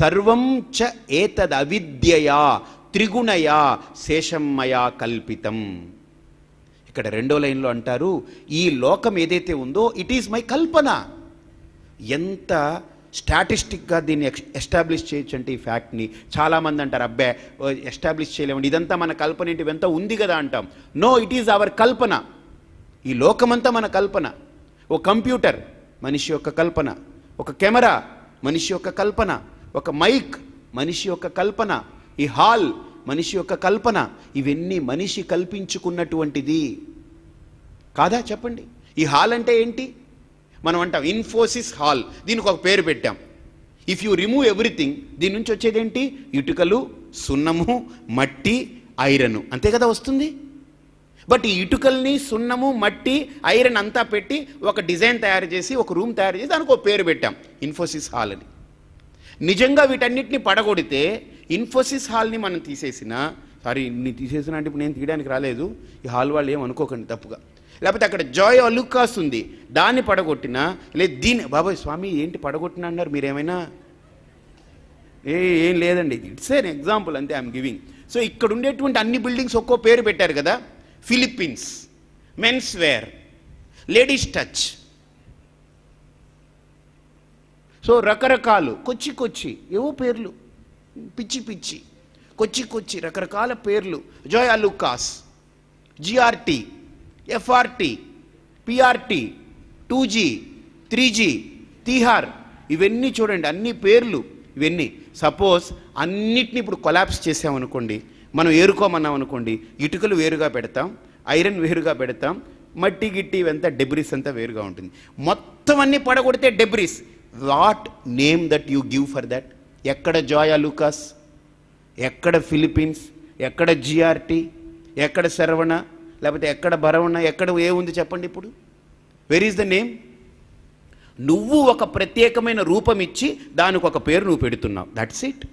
సర్వం చ ఏతద్ అవిద్యయా త్రిగుణయా శేషమ్మయా కల్పితం ఇక్కడ రెండో లైన్లో అంటారు ఈ లోకం ఏదైతే ఉందో ఇట్ ఈస్ మై కల్పన ఎంత స్టాటిస్టిక్గా దీన్ని ఎస్టాబ్లిష్ చేయొచ్చు అంటే ఈ ఫ్యాక్ట్ని చాలామంది అంటారు అబ్బే ఎస్టాబ్లిష్ చేయలేమండి ఇదంతా మన కల్పన ఏంటి ఎంత ఉంది కదా అంటాం నో ఇట్ ఈజ్ అవర్ కల్పన ఈ లోకమంతా మన కల్పన ఓ కంప్యూటర్ మనిషి యొక్క కల్పన ఒక కెమెరా మనిషి యొక్క కల్పన ఒక మైక్ మనిషి యొక్క కల్పన ఈ హాల్ మనిషి యొక్క కల్పన ఇవన్నీ మనిషి కల్పించుకున్నటువంటిది కాదా చెప్పండి ఈ హాల్ అంటే ఏంటి మనం అంటాం ఇన్ఫోసిస్ హాల్ దీనికి ఒక పేరు పెట్టాం ఇఫ్ యూ రిమూవ్ ఎవ్రీథింగ్ దీని నుంచి వచ్చేది ఏంటి ఇటుకలు సున్నము మట్టి ఐరన్ అంతే కదా వస్తుంది బట్ ఈ ఇటుకల్ని సున్నము మట్టి ఐరన్ అంతా పెట్టి ఒక డిజైన్ తయారు చేసి ఒక రూమ్ తయారు చేసి దానికి ఒక పేరు పెట్టాం ఇన్ఫోసిస్ హాల్ అని నిజంగా వీటన్నిటిని పడగొడితే ఇన్ఫోసిస్ హాల్ని మనం తీసేసినా సారీ ఇన్ని తీసేసిన అంటే ఇప్పుడు నేను తీయడానికి రాలేదు ఈ హాల్ వాళ్ళు ఏమనుకోకండి తప్పుగా లేకపోతే అక్కడ జాయ్ అలుక్కాస్ ఉంది దాన్ని పడగొట్టినా లేదు దీని బాబాయ్ స్వామి ఏంటి పడగొట్టిన అన్నారు మీరేమైనా ఏ ఏం లేదండి ఇట్స్ ఎన్ ఎగ్జాంపుల్ అంతే ఐఎమ్ గివింగ్ సో ఇక్కడ ఉండేటువంటి అన్ని బిల్డింగ్స్ ఒక్కో పేరు పెట్టారు కదా Philippines men's wear ladies touch so రకరకాలు కొచ్చి కొచ్చి ఏవో పేర్లు పిచ్చి పిచ్చి కొచ్చి కొచ్చి రకరకాల పేర్లు Joy Alukkas GRT FRT PRT two G three G Tihar ఇవన్నీ చూడండి అన్ని పేర్లు ఇవన్నీ సపోజ్ అన్నిటిని ఇప్పుడు కొలాప్స్ చేసామనుకోండి మనం ఏరుకోమన్నాం అనుకోండి ఇటుకలు వేరుగా పెడతాం ఐరన్ వేరుగా పెడతాం మట్టి గిట్టి ఇవంతా డెబ్రిస్ అంతా వేరుగా ఉంటుంది మొత్తం అన్నీ పడగొడితే debris lot name that you give for that ఎక్కడ జాయా లూకాస్ ఎక్కడ ఫిలిపీన్స్ ఎక్కడ జిఆర్టి ఎక్కడ శరవణ లేకపోతే ఎక్కడ భరవణ ఎక్కడ ఏముంది చెప్పండి ఇప్పుడు వెర్ ఈజ్ ద నేమ్ నువ్వు ఒక ప్రత్యేకమైన రూపం ఇచ్చి దానికి ఒక పేరు నువ్వు పెడుతున్నావు దట్స్ ఇట్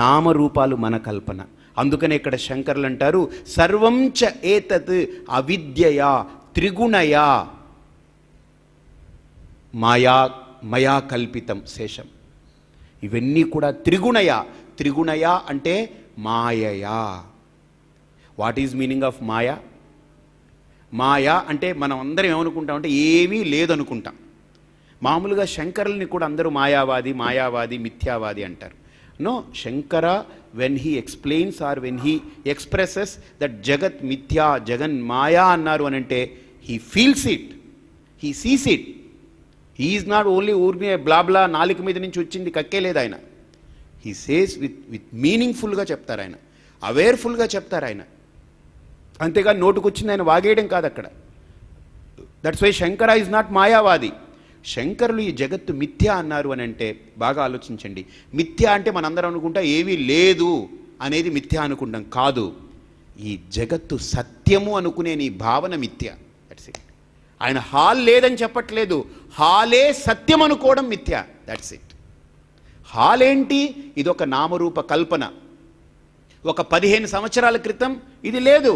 నామరూపాలు మన కల్పన అందుకనే ఇక్కడ శంకర్లు అంటారు సర్వంచ ఏతత్ అవిద్యయా త్రిగుణయా మాయా మయా కల్పితం శేషం ఇవన్నీ కూడా త్రిగుణయ త్రిగుణయ అంటే మాయయా వాట్ ఈజ్ మీనింగ్ ఆఫ్ మాయా మాయా అంటే మనం అందరం ఏమనుకుంటాం అంటే ఏమీ లేదనుకుంటాం మామూలుగా శంకరుల్ని కూడా అందరూ మాయావాది మాయావాది మిథ్యావాది అంటారు no Shankara when he explains or when he expresses that జగత్ మిథ్యా జగన్ మాయా అన్నారు అని అంటే he feels it he sees it he's not only ఊరినే బ్లాబ్లా నాలుక మీద నుంచి వచ్చింది కక్కేలేదు ఆయన హీ సేస్ విత్ విత్ మీనింగ్ఫుల్గా చెప్తారు ఆయన అవేర్ఫుల్గా చెప్తారు ఆయన అంతేగా నోటుకొచ్చింది ఆయన వాగేయడం కాదు అక్కడ that's why Shankara is not మాయావాది శంకరులు ఈ జగత్తు మిథ్య అన్నారు అని అంటే బాగా ఆలోచించండి మిథ్య అంటే మనందరం అనుకుంటా ఏమీ లేదు అనేది మిథ్య అనుకుంటాం కాదు ఈ జగత్తు సత్యము అనుకునే నీ భావన మిథ్య దట్స్ ఇట్ ఆయన హాల్ లేదని చెప్పట్లేదు హాలే సత్యం అనుకోవడం మిథ్య దట్స్ ఇట్ హాల్ ఏంటి ఇది ఒక నామరూప కల్పన ఒక పదిహేను సంవత్సరాల క్రితం ఇది లేదు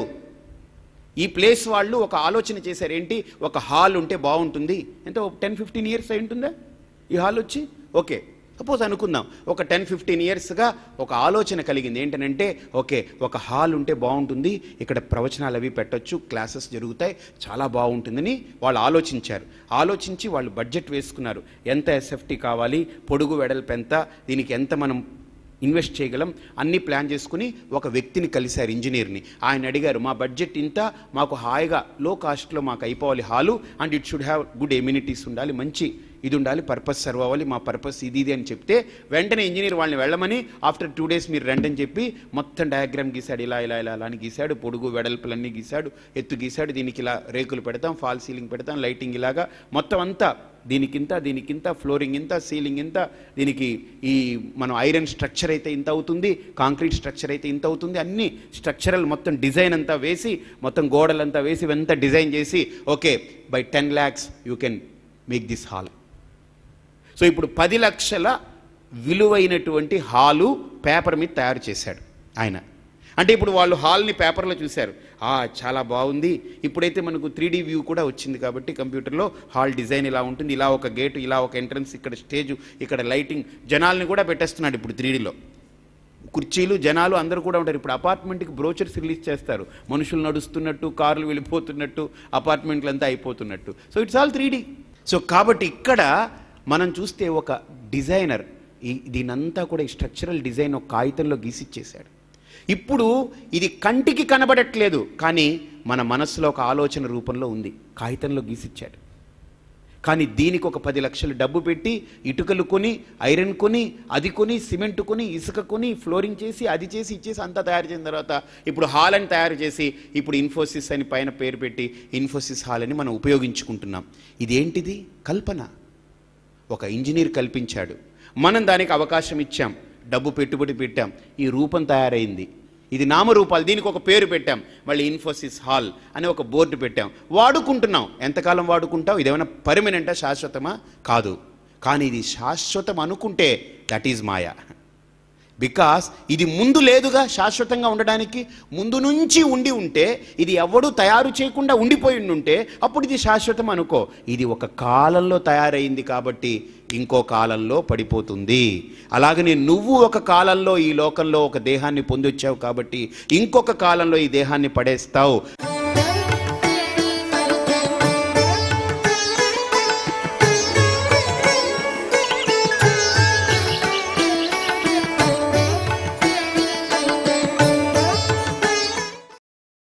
ఈ ప్లేస్ వాళ్ళు ఒక ఆలోచన చేశారు ఏంటి ఒక హాల్ ఉంటే బాగుంటుంది ఎంత టెన్ ఫిఫ్టీన్ ఇయర్స్ అయి ఉంటుందా ఈ హాల్ వచ్చి ఓకే సపోజ్ అనుకుందాం ఒక టెన్ ఫిఫ్టీన్ ఇయర్స్గా ఒక ఆలోచన కలిగింది ఏంటనంటే ఓకే ఒక హాల్ ఉంటే బాగుంటుంది ఇక్కడ ప్రవచనాలు అవి పెట్టచ్చు క్లాసెస్ జరుగుతాయి చాలా బాగుంటుందని వాళ్ళు ఆలోచించారు ఆలోచించి వాళ్ళు బడ్జెట్ వేసుకున్నారు ఎంత ఎస్ఎఫ్టీ కావాలి పొడుగు వెడల్పు ఎంత దీనికి ఎంత మనం ఇన్వెస్ట్ చేయగలం అన్ని ప్లాన్ చేసుకుని ఒక వ్యక్తిని కలిశారు ఇంజనీర్ని ఆయన అడిగారు మా బడ్జెట్ ఇంత మాకు హాయిగా లో కాస్ట్లో మాకు అయిపోవాలి hall and it should have good amenities ఉండాలి మంచి ఇది ఉండాలి పర్పస్ సర్వ్ అవ్వాలి మా పర్పస్ ఇది ఇది అని చెప్తే వెంటనే ఇంజనీర్ వాళ్ళని వెళ్ళమని ఆఫ్టర్ టూ డేస్ మీరు రండి అని చెప్పి మొత్తం డయాగ్రామ్ గీశాడు ఇలా ఇలా ఇలా అని గీశాడు పొడుగు వెడల్పులన్నీ గీశాడు ఎత్తు గీశాడు దీనికి ఇలా రేకులు పెడతాం ఫాల్ సీలింగ్ పెడతాం లైటింగ్ ఇలాగా మొత్తం అంతా దీనికింత దీనికింత ఫ్లోరింగ్ ఇంత సీలింగ్ ఇంత దీనికి ఈ మనం ఐరన్ స్ట్రక్చర్ అయితే ఇంత అవుతుంది కాంక్రీట్ స్ట్రక్చర్ అయితే ఇంత అవుతుంది అన్ని స్ట్రక్చరల్ మొత్తం డిజైన్ అంతా వేసి మొత్తం గోడలంతా వేసి ఇవంతా డిజైన్ చేసి okay by ten lakhs you can make this hall so ఇప్పుడు పది లక్షల విలువైనటువంటి హాలు పేపర్ మీద తయారు చేశాడు ఆయన అంటే ఇప్పుడు వాళ్ళు హాల్ని పేపర్లో చూశారు చాలా బాగుంది ఇప్పుడైతే మనకు త్రీ వ్యూ కూడా వచ్చింది కాబట్టి కంప్యూటర్లో హాల్ డిజైన్ ఇలా ఉంటుంది ఇలా ఒక గేటు ఇలా ఒక ఎంట్రన్స్ ఇక్కడ స్టేజ్ ఇక్కడ లైటింగ్ జనాల్ని కూడా పెట్టేస్తున్నాడు ఇప్పుడు త్రీడీలో కుర్చీలు జనాలు అందరూ కూడా ఉంటారు ఇప్పుడు అపార్ట్మెంట్కి బ్రోచర్స్ రిలీజ్ చేస్తారు మనుషులు నడుస్తున్నట్టు కార్లు వెళ్ళిపోతున్నట్టు అపార్ట్మెంట్లు అంతా అయిపోతున్నట్టు so it's all three so కాబట్టి ఇక్కడ మనం చూస్తే ఒక డిజైనర్ ఈ దీనంతా కూడా ఈ స్ట్రక్చరల్ డిజైన్ ఒక కాగితంలో గీసిచ్చేశాడు ఇప్పుడు ఇది కంటికి కనబడట్లేదు కానీ మన మనసులో ఒక ఆలోచన రూపంలో ఉంది కాగితంలో గీసిచ్చాడు కానీ దీనికి ఒక పది లక్షలు డబ్బు పెట్టి ఇటుకలు కొని ఐరన్ కొని అది కొని సిమెంట్ కొని ఇసుక కొని ఫ్లోరింగ్ చేసి అది చేసి ఇచ్చేసి అంతా తయారు చేసిన తర్వాత ఇప్పుడు హాల్ అని తయారు చేసి ఇప్పుడు ఇన్ఫోసిస్ అని పైన పేరు పెట్టి ఇన్ఫోసిస్ హాల్ అని మనం ఉపయోగించుకుంటున్నాం ఇదేంటిది కల్పన ఒక ఇంజనీర్ కల్పించాడు మనం దానికి అవకాశం ఇచ్చాం డబ్బు పెట్టుబడి పెట్టాం ఈ రూపం తయారైంది ఇది నామరూపాలు దీనికి ఒక పేరు పెట్టాం మళ్ళీ ఇన్ఫోసిస్ హాల్ అని ఒక బోర్డు పెట్టాం వాడుకుంటున్నాం ఎంతకాలం వాడుకుంటాం ఇదేమైనా పర్మనెంటా శాశ్వతమా కాదు కానీ ఇది శాశ్వతం అనుకుంటే దట్ ఈజ్ మాయా బికాస్ ఇది ముందు లేదుగా శాశ్వతంగా ఉండడానికి ముందు నుంచి ఉండి ఉంటే ఇది ఎవడు తయారు చేయకుండా ఉండిపోయి ఉంటే అప్పుడు ఇది శాశ్వతం అనుకో ఇది ఒక కాలంలో తయారైంది కాబట్టి ఇంకో కాలంలో పడిపోతుంది అలాగనే నువ్వు ఒక కాలంలో ఈ లోకంలో ఒక దేహాన్ని పొందొచ్చావు కాబట్టి ఇంకొక కాలంలో ఈ దేహాన్ని పడేస్తావు